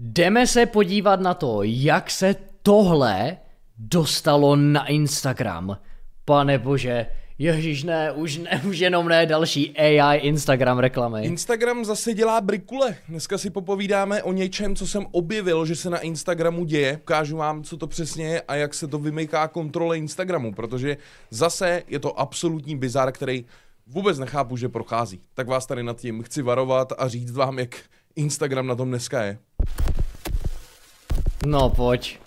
Jdeme se podívat na to, jak se tohle dostalo na Instagram. Pane bože, ježiš ne, už, ne, už jenom ne další AI Instagram reklamy. Instagram zase dělá brikule. Dneska si popovídáme o něčem, co jsem objevil, že se na Instagramu děje. Ukážu vám, co to přesně je a jak se to vymyká kontrole Instagramu, protože zase je to absolutní bizar, který vůbec nechápu, že prochází. Tak vás tady nad tím chci varovat a říct vám, jak Instagram na tom dneska je. No pojď.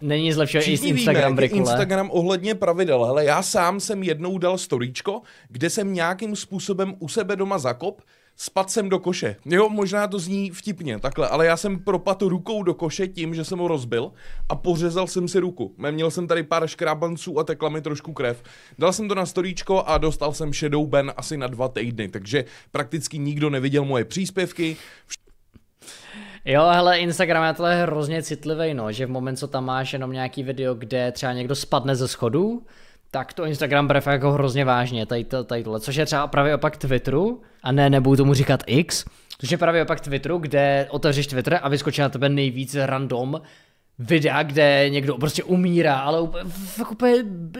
Není zlepšuje i Instagram víme, Instagram ohledně pravidel, ale já sám jsem jednou dal storíčko, kde jsem nějakým způsobem u sebe doma zakop, spad jsem do koše. Jo, možná to zní vtipně, takhle, ale já jsem propadl rukou do koše tím, že jsem ho rozbil a pořezal jsem si ruku. Měl jsem tady pár škrábanců a tekla mi trošku krev. Dal jsem to na storíčko a dostal jsem shadow ben asi na dva týdny, takže prakticky nikdo neviděl moje příspěvky. Jo, hele, Instagram je tohle hrozně citlivý, no, že v moment, co tam máš jenom nějaký video, kde třeba někdo spadne ze schodů, tak to Instagram bere jako hrozně vážně, tady, tady tohle, což je třeba právě opak Twitteru, a ne, nebudu tomu říkat X, což je právě opak Twitteru, kde otevřeš Twitter a vyskočí na tebe nejvíc random videa, kde někdo prostě umírá, ale úplně, úplně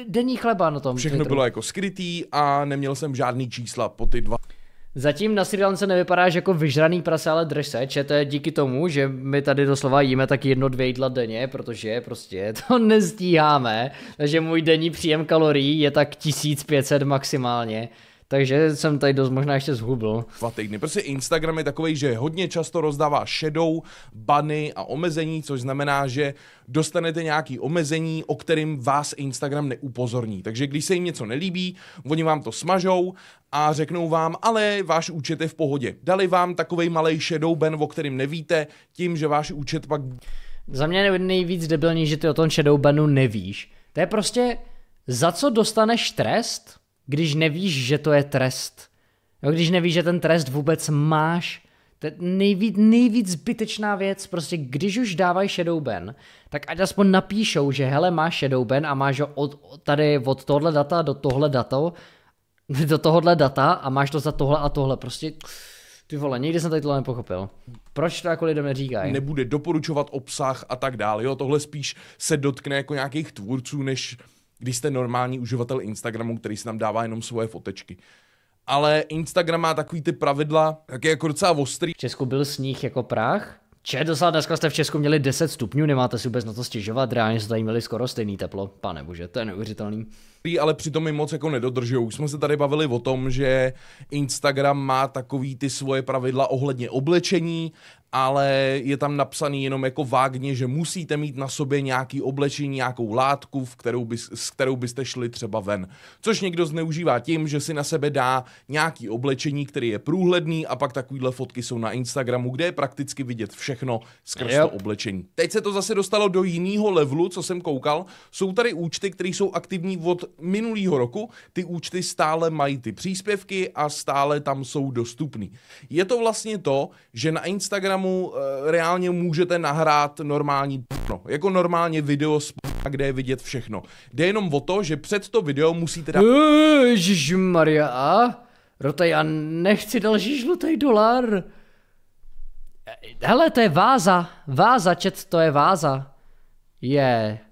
denní chleba na tom Všechno Twitteru. bylo jako skrytý a neměl jsem žádný čísla po ty dva. Zatím na Sri Lance nevypadáš jako vyžraný prase, ale drž se, čete díky tomu, že my tady doslova jíme tak jedno, dvě jídla denně, protože prostě to nestíháme, takže můj denní příjem kalorií je tak 1500 maximálně. Takže jsem tady dost možná ještě zhubl. Dva týdny. Prostě Instagram je takový, že hodně často rozdává shadow, bany a omezení, což znamená, že dostanete nějaký omezení, o kterým vás Instagram neupozorní. Takže když se jim něco nelíbí, oni vám to smažou a řeknou vám, ale váš účet je v pohodě. Dali vám takový malý shadow ban, o kterým nevíte, tím, že váš účet pak... Za mě nejvíc debilní, že ty o tom shadow banu nevíš. To je prostě, za co dostaneš trest, když nevíš, že to je trest. Jo, když nevíš, že ten trest vůbec máš, to je nejvíc, nejvíc zbytečná věc, prostě když už dávají ban, tak ať aspoň napíšou, že hele máš ban a máš ho od, tady od tohle data do tohle data, do tohohle data a máš to za tohle a tohle, prostě ty vole, nikdy jsem tady tohle nepochopil. Proč to jako lidem neříkají? Nebude doporučovat obsah a tak dále, jo, tohle spíš se dotkne jako nějakých tvůrců, než když jste normální uživatel Instagramu, který si tam dává jenom svoje fotečky ale Instagram má takový ty pravidla, jak je jako docela ostrý. V Česku byl sníh jako prach? Če, docela dneska jste v Česku měli 10 stupňů, nemáte si vůbec na to stěžovat, reálně jste tady měli skoro stejný teplo, pane bože, to je neuvěřitelný. Ale přitom i moc jako nedodržují. Už jsme se tady bavili o tom, že Instagram má takový ty svoje pravidla ohledně oblečení ale je tam napsaný jenom jako vágně, že musíte mít na sobě nějaký oblečení, nějakou látku, v kterou by, s kterou byste šli třeba ven. Což někdo zneužívá tím, že si na sebe dá nějaký oblečení, který je průhledný a pak takovýhle fotky jsou na Instagramu, kde je prakticky vidět všechno skrz yep. to oblečení. Teď se to zase dostalo do jiného levelu, co jsem koukal. Jsou tady účty, které jsou aktivní od minulého roku. Ty účty stále mají ty příspěvky a stále tam jsou dostupný. Je to vlastně to, že na Instagramu programu eh, reálně můžete nahrát normální porno. Jako normálně video z porna, kde je vidět všechno. Jde jenom o to, že před to video musíte dát... Maria, a? Rota, já nechci další žlutý dolar. Hele, to je váza. Váza, čet, to je váza. Je. Yeah.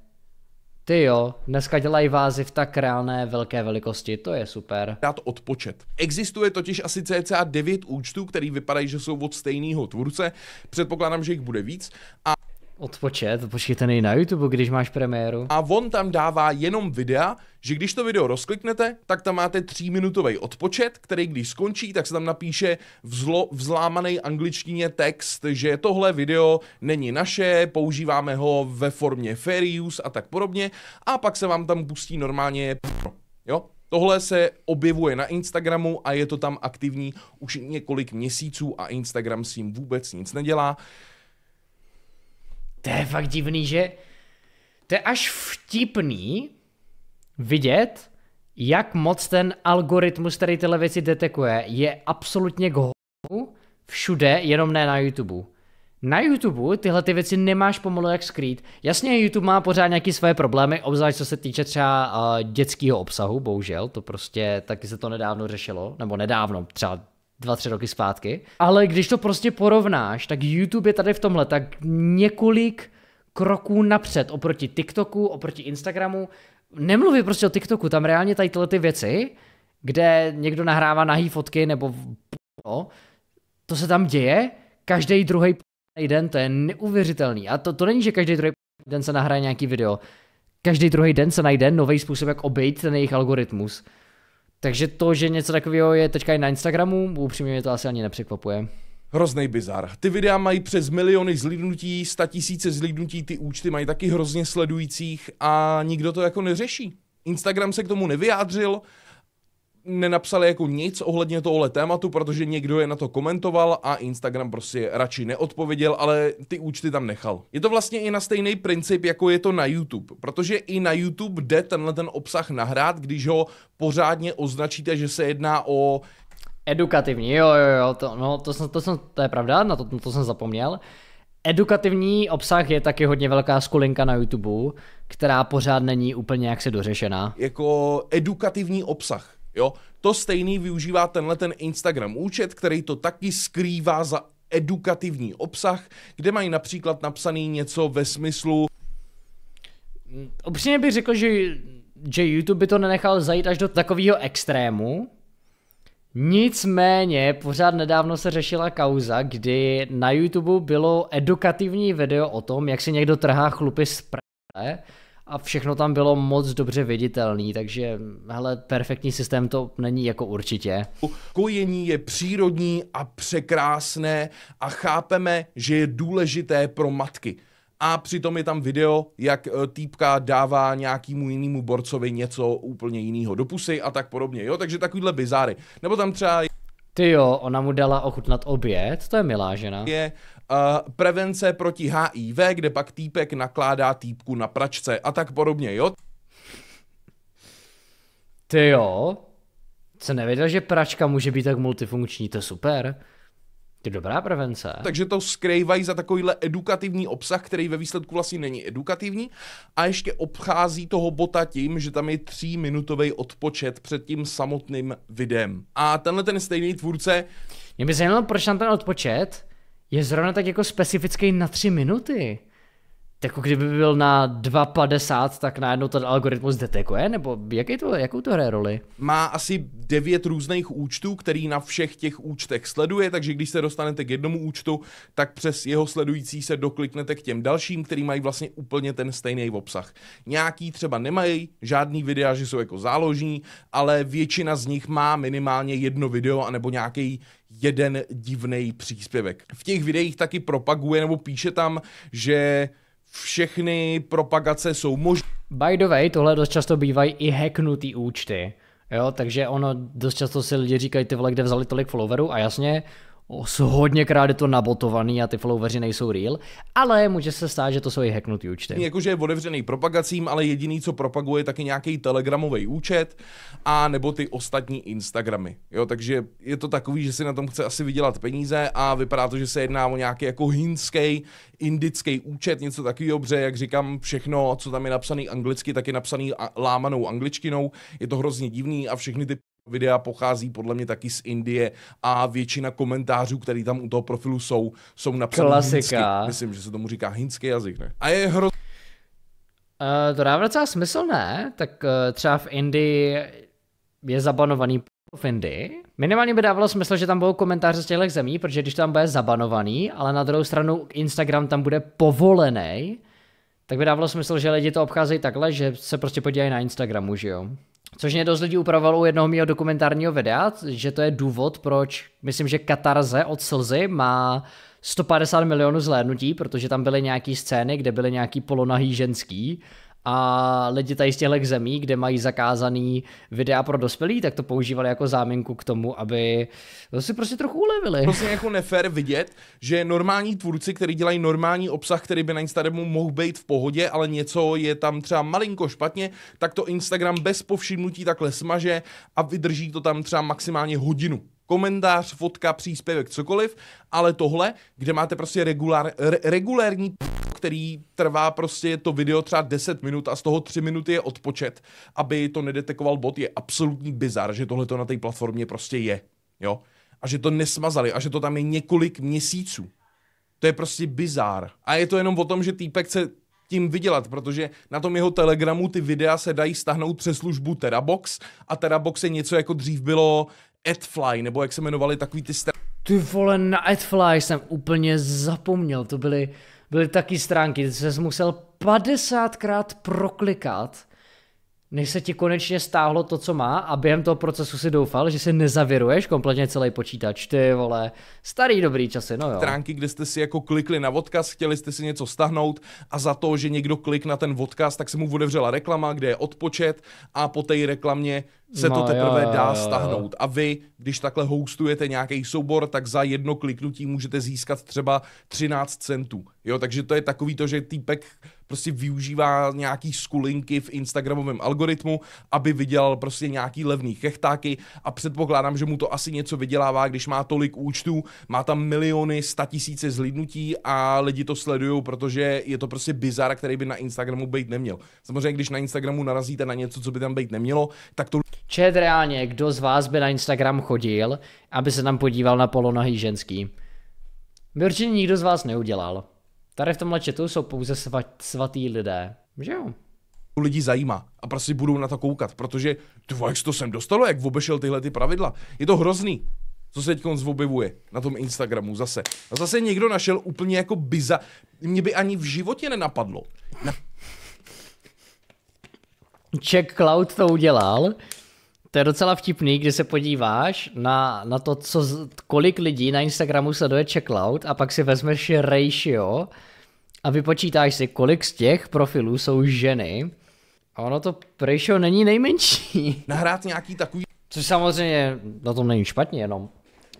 Ty jo, dneska dělají vázy v tak reálné velké velikosti, to je super. Dát odpočet. Existuje totiž asi cca 9 účtů, který vypadají, že jsou od stejného tvůrce. Předpokládám, že jich bude víc. A odpočet, počkejte nej na YouTube, když máš premiéru. A on tam dává jenom videa, že když to video rozkliknete, tak tam máte tříminutový odpočet, který když skončí, tak se tam napíše vzlo, vzlámaný angličtině text, že tohle video není naše, používáme ho ve formě fair use a tak podobně a pak se vám tam pustí normálně jo? Tohle se objevuje na Instagramu a je to tam aktivní už několik měsíců a Instagram s tím vůbec nic nedělá. To je fakt divný, že to je až vtipný vidět, jak moc ten algoritmus, který tyhle věci detekuje, je absolutně k všude, jenom ne na YouTube. Na YouTube tyhle ty věci nemáš pomalu jak skrýt. Jasně, YouTube má pořád nějaké své problémy, obzvlášť co se týče třeba uh, dětského obsahu, bohužel, to prostě taky se to nedávno řešilo, nebo nedávno, třeba dva, tři roky zpátky. Ale když to prostě porovnáš, tak YouTube je tady v tomhle tak několik kroků napřed oproti TikToku, oproti Instagramu. Nemluvím prostě o TikToku, tam reálně tady tyhle ty věci, kde někdo nahrává nahý fotky nebo no, to se tam děje, každý druhý den, to je neuvěřitelný. A to, to není, že každý druhý den se nahraje nějaký video. Každý druhý den se najde nový způsob, jak obejít ten jejich algoritmus. Takže to, že něco takového je teďka i na Instagramu, upřímně mě to asi ani nepřekvapuje. Hrozný bizar. Ty videa mají přes miliony zlídnutí, sta tisíce zlídnutí, ty účty mají taky hrozně sledujících a nikdo to jako neřeší. Instagram se k tomu nevyjádřil, nenapsali jako nic ohledně tohohle tématu, protože někdo je na to komentoval a Instagram prostě radši neodpověděl, ale ty účty tam nechal. Je to vlastně i na stejný princip, jako je to na YouTube, protože i na YouTube jde tenhle ten obsah nahrát, když ho pořádně označíte, že se jedná o Edukativní, jo, jo, jo, to, no, to, jsem, to, jsem, to je pravda, na to, na to jsem zapomněl. Edukativní obsah je taky hodně velká skulinka na YouTube, která pořád není úplně jaksi dořešená. Jako edukativní obsah Jo? To stejný využívá tenhle ten Instagram účet, který to taky skrývá za edukativní obsah, kde mají například napsaný něco ve smyslu Opřímně bych řekl, že, že YouTube by to nenechal zajít až do takového extrému, Nicméně, pořád nedávno se řešila kauza, kdy na YouTube bylo edukativní video o tom, jak si někdo trhá chlupy z prle a všechno tam bylo moc dobře viditelný, takže hele, perfektní systém to není jako určitě. Kojení je přírodní a překrásné a chápeme, že je důležité pro matky. A přitom je tam video, jak eh, týpka dává nějakýmu jinému borcovi něco úplně jiného do pusy a tak podobně, jo, takže takovýhle bizáry. Nebo tam třeba... Ty jo, ona mu dala ochutnat oběd, to je milá žena. Je Uh, prevence proti HIV, kde pak týpek nakládá týpku na pračce a tak podobně, jo? Ty jo, co nevěděl, že pračka může být tak multifunkční, to je super. To je dobrá prevence. Takže to skrývají za takovýhle edukativní obsah, který ve výsledku vlastně není edukativní. A ještě obchází toho bota tím, že tam je tříminutový odpočet před tím samotným videem. A tenhle ten stejný tvůrce... Mě by zajímalo, proč tam ten odpočet, je zrovna tak jako specifický na tři minuty. Tak jako kdyby byl na 2,50, tak najednou ten algoritmus detekuje, nebo jaký to, jakou to hraje roli? Má asi devět různých účtů, který na všech těch účtech sleduje, takže když se dostanete k jednomu účtu, tak přes jeho sledující se dokliknete k těm dalším, který mají vlastně úplně ten stejný obsah. Nějaký třeba nemají žádný videa, že jsou jako záložní, ale většina z nich má minimálně jedno video anebo nějaký jeden divný příspěvek. V těch videích taky propaguje nebo píše tam, že všechny propagace jsou možné. By the way, tohle dost často bývají i hacknutý účty. Jo, takže ono dost často si lidi říkají, ty vole, kde vzali tolik followerů a jasně, hodněkrát je to nabotovaný a ty followeri nejsou real, ale může se stát, že to jsou i hacknutý účty. Jakože je otevřený propagacím, ale jediný, co propaguje, tak je nějaký telegramový účet a nebo ty ostatní Instagramy. Jo, takže je to takový, že si na tom chce asi vydělat peníze a vypadá to, že se jedná o nějaký jako hinský, indický účet, něco takového, obře, jak říkám, všechno, co tam je napsané anglicky, tak je napsané lámanou angličtinou. Je to hrozně divný a všechny ty videa pochází podle mě taky z Indie a většina komentářů, které tam u toho profilu jsou, jsou napsané Klasika. Hinsky. Myslím, že se tomu říká hinský jazyk, ne? A je hro... Uh, to dává docela smysl, ne? Tak uh, třeba v Indii je zabanovaný v Indii. Minimálně by dávalo smysl, že tam budou komentáře z těchto zemí, protože když tam bude zabanovaný, ale na druhou stranu Instagram tam bude povolený, tak by dávalo smysl, že lidi to obcházejí takhle, že se prostě podívají na Instagramu, že jo? Což mě dost lidí upravovalo u jednoho mého dokumentárního videa, že to je důvod, proč myslím, že Katarze od slzy má 150 milionů zhlédnutí, protože tam byly nějaké scény, kde byly nějaký polonahý ženský a lidi tady z těchto zemí, kde mají zakázaný videa pro dospělí, tak to používali jako záminku k tomu, aby to si prostě trochu ulevili. Prostě jako nefér vidět, že normální tvůrci, kteří dělají normální obsah, který by na Instagramu mohl být v pohodě, ale něco je tam třeba malinko špatně, tak to Instagram bez povšimnutí takhle smaže a vydrží to tam třeba maximálně hodinu komentář, fotka, příspěvek, cokoliv, ale tohle, kde máte prostě regulár, re, regulární který trvá prostě to video třeba 10 minut a z toho 3 minuty je odpočet, aby to nedetekoval bot, je absolutní bizar, že tohle to na té platformě prostě je. Jo? A že to nesmazali a že to tam je několik měsíců. To je prostě bizar. A je to jenom o tom, že týpek se tím vydělat, protože na tom jeho Telegramu ty videa se dají stahnout přes službu Terabox a Terabox je něco jako dřív bylo Adfly, nebo jak se jmenovali takový ty... Star- ty vole, na Adfly jsem úplně zapomněl, to byly byly taky stránky, kde se musel 50krát proklikat, než se ti konečně stáhlo to, co má a během toho procesu si doufal, že si nezaviruješ kompletně celý počítač. Ty vole, starý dobrý časy, no jo. Stránky, kde jste si jako klikli na odkaz, chtěli jste si něco stahnout a za to, že někdo klik na ten odkaz, tak se mu odevřela reklama, kde je odpočet a po té reklamě se no, to teprve jo, dá jo, stahnout. Jo. A vy, když takhle hostujete nějaký soubor, tak za jedno kliknutí můžete získat třeba 13 centů. Jo, takže to je takový to, že týpek prostě využívá nějaký skulinky v Instagramovém algoritmu, aby vydělal prostě nějaký levný chechtáky a předpokládám, že mu to asi něco vydělává, když má tolik účtů, má tam miliony, sta tisíce zhlídnutí a lidi to sledují, protože je to prostě bizar, který by na Instagramu být neměl. Samozřejmě, když na Instagramu narazíte na něco, co by tam být nemělo, tak to Čet reálně, kdo z vás by na Instagram chodil, aby se tam podíval na polonohý ženský? By určitě nikdo z vás neudělal. Tady v tomhle chatu jsou pouze svat, svatý lidé. Že jo? lidi zajímá a prostě budou na to koukat, protože ty jak to sem dostalo, jak obešel tyhle ty pravidla. Je to hrozný, co se teď objevuje na tom Instagramu zase. A zase někdo našel úplně jako biza, mě by ani v životě nenapadlo. Na... Check Cloud to udělal. To je docela vtipný, když se podíváš na, na to, co, kolik lidí na Instagramu sleduje Checkout, a pak si vezmeš ratio a vypočítáš si, kolik z těch profilů jsou ženy. A ono to ratio není nejmenší. Nahrát nějaký takový... Což samozřejmě na tom není špatně, jenom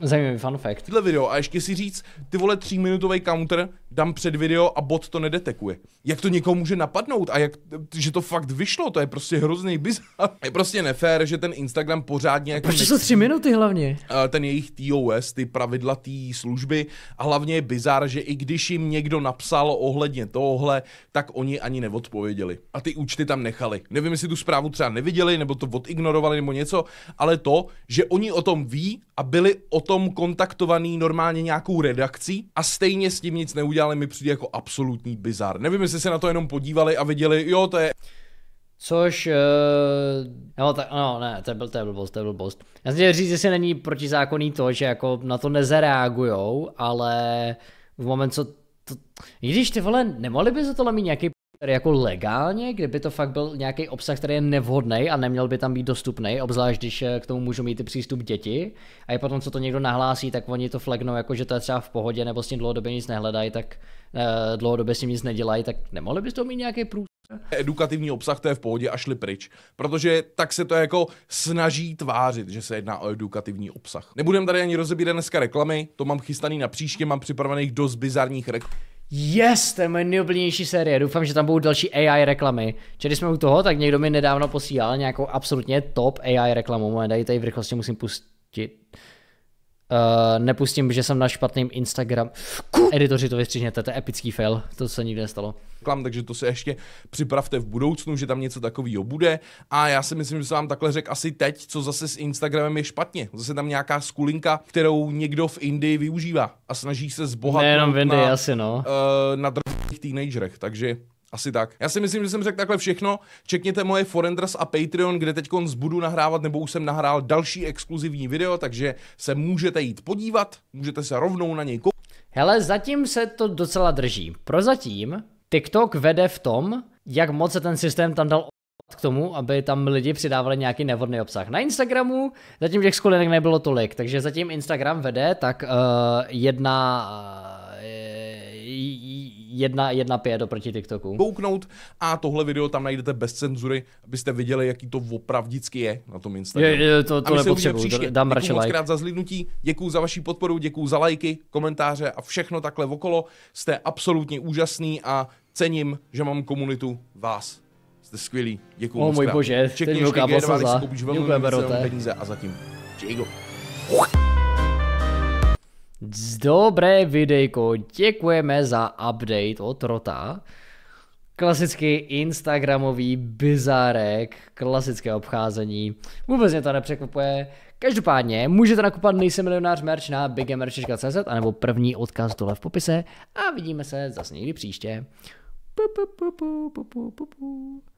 Zajímavý fun fact. Tyhle video a ještě si říct, ty vole tříminutový counter dám před video a bot to nedetekuje. Jak to někoho může napadnout a jak, že to fakt vyšlo, to je prostě hrozný bizar. Je prostě nefér, že ten Instagram pořádně... Jako Proč jsou tři minuty hlavně? Eh, ten jejich TOS, ty pravidla té služby a hlavně je bizar, že i když jim někdo napsal ohledně tohle, tak oni ani neodpověděli. A ty účty tam nechali. Nevím, jestli tu zprávu třeba neviděli, nebo to odignorovali, nebo něco, ale to, že oni o tom ví a byli o tom kontaktovaný normálně nějakou redakcí a stejně s tím nic neudělali, mi přijde jako absolutní bizar. Nevím, jestli se na to jenom podívali a viděli, jo, to je... Což, uh, eh, no, tak, no ne, to je, byl, to je blbost, to je blbost. Já jsem říct, si není protizákonný to, že jako na to nezareagujou, ale v moment, co to, i když ty vole, nemohli by za tohle mít nějaký jako legálně, kdyby to fakt byl nějaký obsah, který je nevhodný a neměl by tam být dostupný, obzvlášť když eh, k tomu můžou mít i přístup děti. A i potom, co to někdo nahlásí, tak oni to flagnou, jako že to je třeba v pohodě, nebo s tím dlouhodobě nic nehledají, tak e, dlouhodobě s tím nic nedělají, tak nemohli by to mít nějaký průzkum? edukativní obsah, to je v pohodě a šli pryč. Protože tak se to jako snaží tvářit, že se jedná o edukativní obsah. Nebudem tady ani rozebírat dneska reklamy, to mám chystaný na příště, mám připravených dost bizarních reklam. Yes, to je moje nejoblíbenější série. Doufám, že tam budou další AI reklamy. Čili jsme u toho, tak někdo mi nedávno posílal nějakou absolutně top AI reklamu. Moje tady v rychlosti musím pustit. Uh, nepustím, že jsem na špatném Instagram. Editoři to vystřihněte, to je epický fail, to se nikdy nestalo. Klam, takže to se ještě připravte v budoucnu, že tam něco takového bude. A já si myslím, že jsem vám takhle řekl asi teď, co zase s Instagramem je špatně. Zase tam nějaká skulinka, kterou někdo v Indii využívá a snaží se zbohatnout Nejenom v Indii, na, asi no. Uh, na drvných teenagerech, takže asi tak. Já si myslím, že jsem řekl takhle všechno. Čekněte moje Forendras a Patreon, kde teď budu nahrávat, nebo už jsem nahrál další exkluzivní video, takže se můžete jít podívat, můžete se rovnou na něj koupit. Hele, zatím se to docela drží. Prozatím TikTok vede v tom, jak moc se ten systém tam dal k tomu, aby tam lidi přidávali nějaký nevhodný obsah. Na Instagramu zatím těch skulinek nebylo tolik, takže zatím Instagram vede, tak uh, jedna uh, jedna, jedna pět oproti TikToku. Kouknout a tohle video tam najdete bez cenzury, abyste viděli, jaký to opravdicky je na tom Instagramu. Je, je, to, to nepotřebuji, dám radši like. krát za zlídnutí, děkuju za vaši podporu, děkuju za lajky, komentáře a všechno takhle okolo. Jste absolutně úžasný a cením, že mám komunitu vás. Jste skvělí, děkuju. Oh, můj bože, Čekně, teď mi ukázal se za. Děkujeme, peníze a zatím. Čego. Dobré videjko, děkujeme za update od Rota. Klasický instagramový bizárek, klasické obcházení. Vůbec mě to nepřekvapuje. Každopádně můžete nakupovat Nejsem milionář merch na bigemerch.cz anebo první odkaz dole v popise a vidíme se zase někdy příště. Pu, pu, pu, pu, pu, pu, pu.